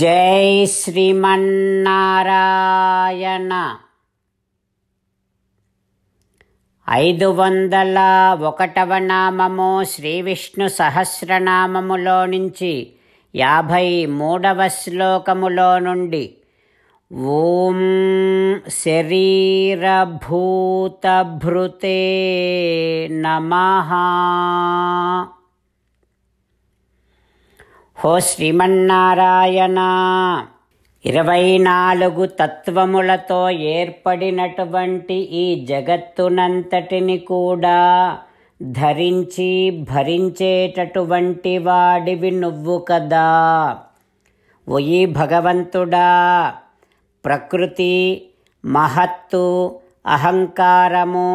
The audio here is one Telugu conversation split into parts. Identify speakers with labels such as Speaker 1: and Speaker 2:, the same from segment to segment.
Speaker 1: జై శ్రీమన్నారాయణ ఐదు వందల ఒకటవ నామము శ్రీ విష్ణు సహస్రనామములో నుంచి యాభై మూడవ శ్లోకములో నుండి ఓం శరీరభూతభృతే నమ హో శ్రీమన్నారాయణ ఇరవై నాలుగు తత్వములతో ఏర్పడినటువంటి ఈ జగత్తునంతటిని కూడా ధరించి భరించేటటువంటి వాడివి నువ్వు కదా ఒయి భగవంతుడా ప్రకృతి మహత్తు అహంకారము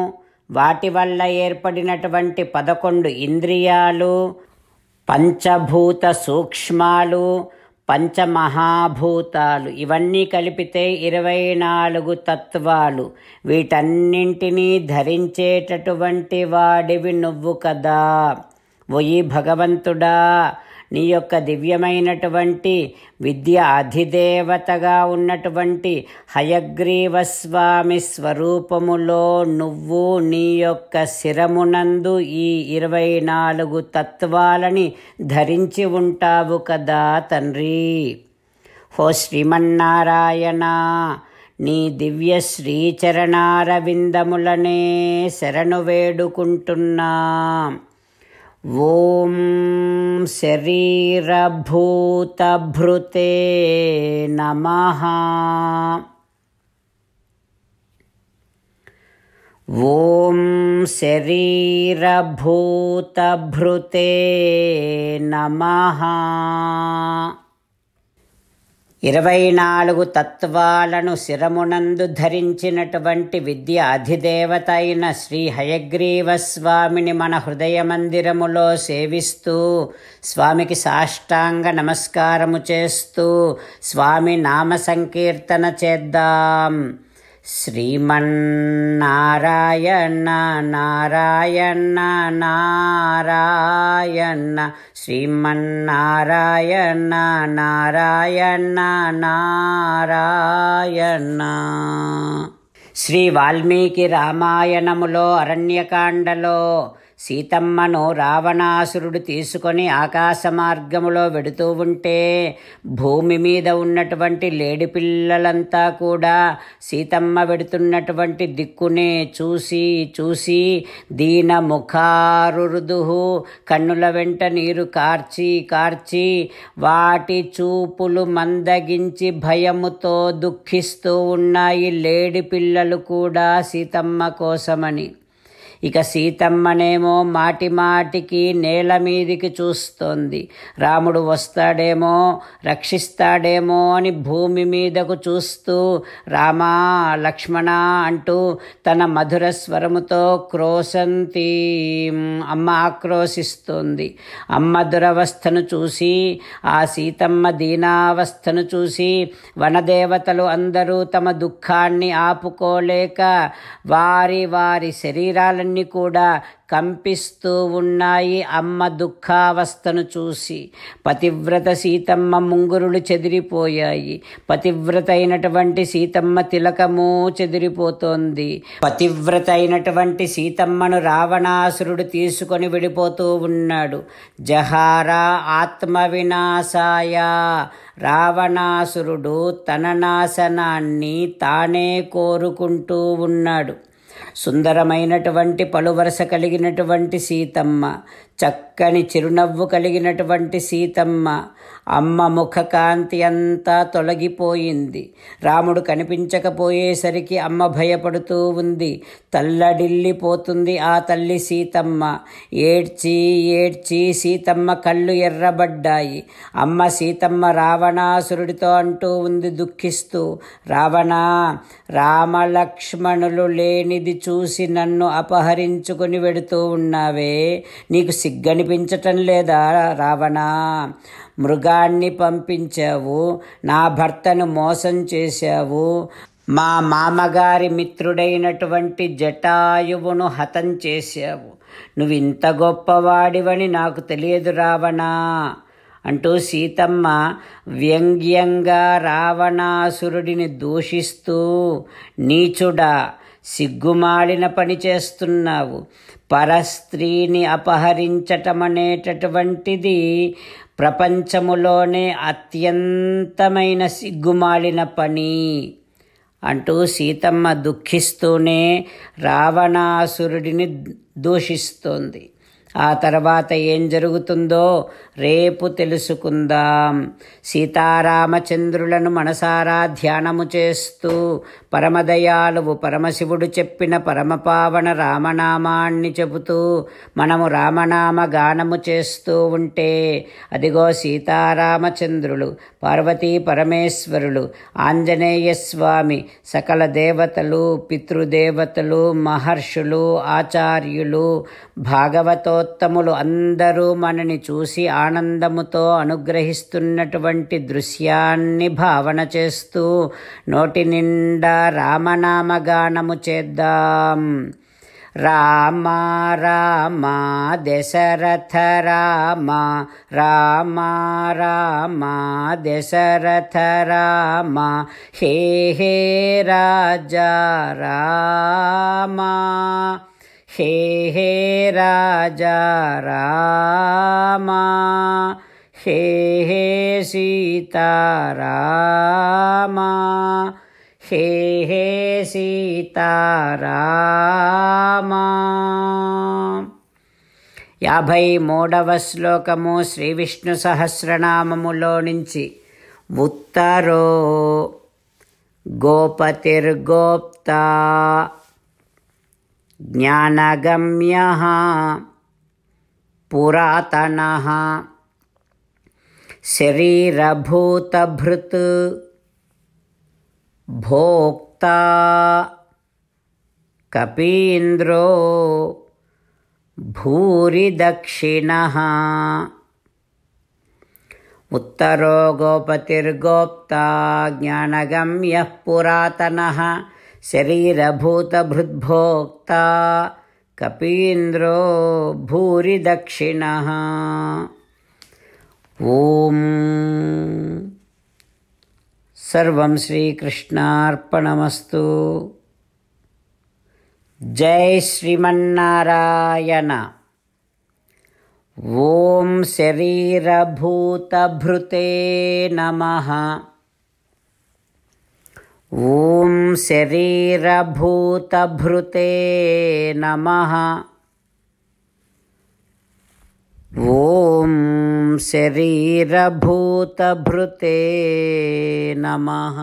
Speaker 1: వాటి వల్ల ఏర్పడినటువంటి పదకొండు ఇంద్రియాలు పంచభూత సూక్ష్మాలు పంచమహాభూతాలు ఇవన్నీ కలిపితే ఇరవై నాలుగు తత్వాలు వీటన్నింటినీ ధరించేటటువంటి వాడివి నువ్వు కదా ఒయి భగవంతుడా నీ యొక్క దివ్యమైనటువంటి విద్య అధిదేవతగా ఉన్నటువంటి హయగ్రీవస్వామి స్వరూపములో నువ్వు నీ యొక్క శిరమునందు ఈ ఇరవై నాలుగు తత్వాలని ధరించి ఉంటావు కదా తండ్రి హో శ్రీమన్నారాయణ నీ దివ్య శ్రీచరణారవిందములనే శరణు వేడుకుంటున్నా ॐ शरीरभूतभृते नमः ॐ शरीरभूतभृते नमः ఇరవై నాలుగు తత్వాలను శిరమునందు ధరించినటువంటి విద్య అధిదేవత అయిన శ్రీ హయగ్రీవ స్వామిని మన హృదయమందిరములో సేవిస్తూ స్వామికి సాష్టాంగ నమస్కారము చేస్తూ స్వామి నామ సంకీర్తన చేద్దాం శ్రీమన్నారాయణ నారాయణ నారాయణ శ్రీమన్నారాయణ నారాయణ నారాయణ శ్రీ వాల్మీకి రామాయణములో అరణ్యకాండలో సీతమ్మను రావణాసురుడు తీసుకొని ఆకాశ మార్గములో వెడుతూ ఉంటే భూమి మీద ఉన్నటువంటి లేడి పిల్లలంతా కూడా సీతమ్మ వెడుతున్నటువంటి దిక్కునే చూసి చూసి దీన ముఖారుదుహు కన్నుల వెంట నీరు కార్చి కార్చి వాటి చూపులు మందగించి భయముతో దుఃఖిస్తూ ఉన్నాయి లేడి పిల్లలు కూడా సీతమ్మ కోసమని ఇక సీతమ్మనేమో మాటి మాటికి నేల మీదికి చూస్తోంది రాముడు వస్తాడేమో రక్షిస్తాడేమో అని భూమి మీదకు చూస్తూ రామా లక్ష్మణ అంటూ తన మధుర స్వరముతో క్రోశంతి అమ్మ ఆక్రోశిస్తోంది అమ్మ దురవస్థను చూసి ఆ సీతమ్మ దీనావస్థను చూసి వనదేవతలు అందరూ తమ దుఃఖాన్ని ఆపుకోలేక వారి వారి శరీరాలను అవన్నీ కూడా కంపిస్తూ ఉన్నాయి అమ్మ దుఃఖావస్థను చూసి పతివ్రత సీతమ్మ ముంగురులు చెదిరిపోయాయి పతివ్రత అయినటువంటి సీతమ్మ తిలకము చెదిరిపోతోంది పతివ్రత అయినటువంటి సీతమ్మను రావణాసురుడు తీసుకొని విడిపోతూ ఉన్నాడు జహారా ఆత్మ వినాశాయ రావణాసురుడు తన నాశనాన్ని తానే కోరుకుంటూ ఉన్నాడు సుందరమైనటువంటి పలువరస కలిగినటువంటి సీతమ్మ చక్కని చిరునవ్వు కలిగినటువంటి సీతమ్మ అమ్మ ముఖకాంతి అంతా తొలగిపోయింది రాముడు కనిపించకపోయేసరికి అమ్మ భయపడుతూ ఉంది తల్లడిల్లిపోతుంది ఆ తల్లి సీతమ్మ ఏడ్చి ఏడ్చి సీతమ్మ కళ్ళు ఎర్రబడ్డాయి అమ్మ సీతమ్మ రావణాసురుడితో అంటూ ఉంది దుఃఖిస్తూ రావణా రామలక్ష్మణులు లేనిది చూసి నన్ను అపహరించుకుని వెడుతూ ఉన్నావే నీకు సిగ్గనిపించటం లేదా రావణా మృగాన్ని పంపించావు నా భర్తను మోసం చేశావు మా మామగారి మిత్రుడైనటువంటి జటాయువును హతం చేశావు నువ్వు ఇంత గొప్పవాడివని నాకు తెలియదు రావణా అంటూ సీతమ్మ వ్యంగ్యంగా రావణాసురుడిని దూషిస్తూ నీచుడా సిగ్గుమాలిన పని చేస్తున్నావు పరస్త్రీని అపహరించటం అనేటటువంటిది ప్రపంచములోనే అత్యంతమైన సిగ్గుమాలిన పని అంటూ సీతమ్మ దుఃఖిస్తూనే రావణాసురుడిని దూషిస్తోంది ఆ తర్వాత ఏం జరుగుతుందో రేపు తెలుసుకుందాం సీతారామచంద్రులను మనసారా ధ్యానము చేస్తూ పరమదయాలువు పరమశివుడు చెప్పిన పరమపావన రామనామాన్ని చెబుతూ మనము రామనామ గానము చేస్తూ ఉంటే అదిగో సీతారామచంద్రులు పార్వతీ పరమేశ్వరులు ఆంజనేయ స్వామి సకల దేవతలు పితృదేవతలు మహర్షులు ఆచార్యులు భాగవతో పురుషోత్తములు అందరూ మనని చూసి ఆనందముతో అనుగ్రహిస్తున్నటువంటి దృశ్యాన్ని భావన చేస్తూ నోటి నిండా రామనామగానము చేద్దాం రామ రామ దశరథ రామ రామ రామ దశరథ రామ హే హే రాజా రామ హే హే రాజా రామా హే హే సీతారామా హే హే సీతారామా యాభై మూడవ శ్లోకము శ్రీ విష్ణు సహస్రనామములో నుంచి ఉత్తరో గోపతిర్గోప్తా ज्ञानगम्यः पुरातनः शरीरभूतभृत् भोक्ता कपीन्द्रो भूरिदक्षिणः उत्तरो गोपतिर्गोप्ता ज्ञानगम्यः पुरातनः शरीरभूतभृद्भोक्ता कपीन्द्रो भूरिदक्षिणः ॐ सर्वं श्रीकृष्णार्पणमस्तु जय श्रीमन्नारायण ॐ शरीरभूतभृते नमः ॐ शरीरभूतभृते नम ॐ शरीरभूतभृते नमः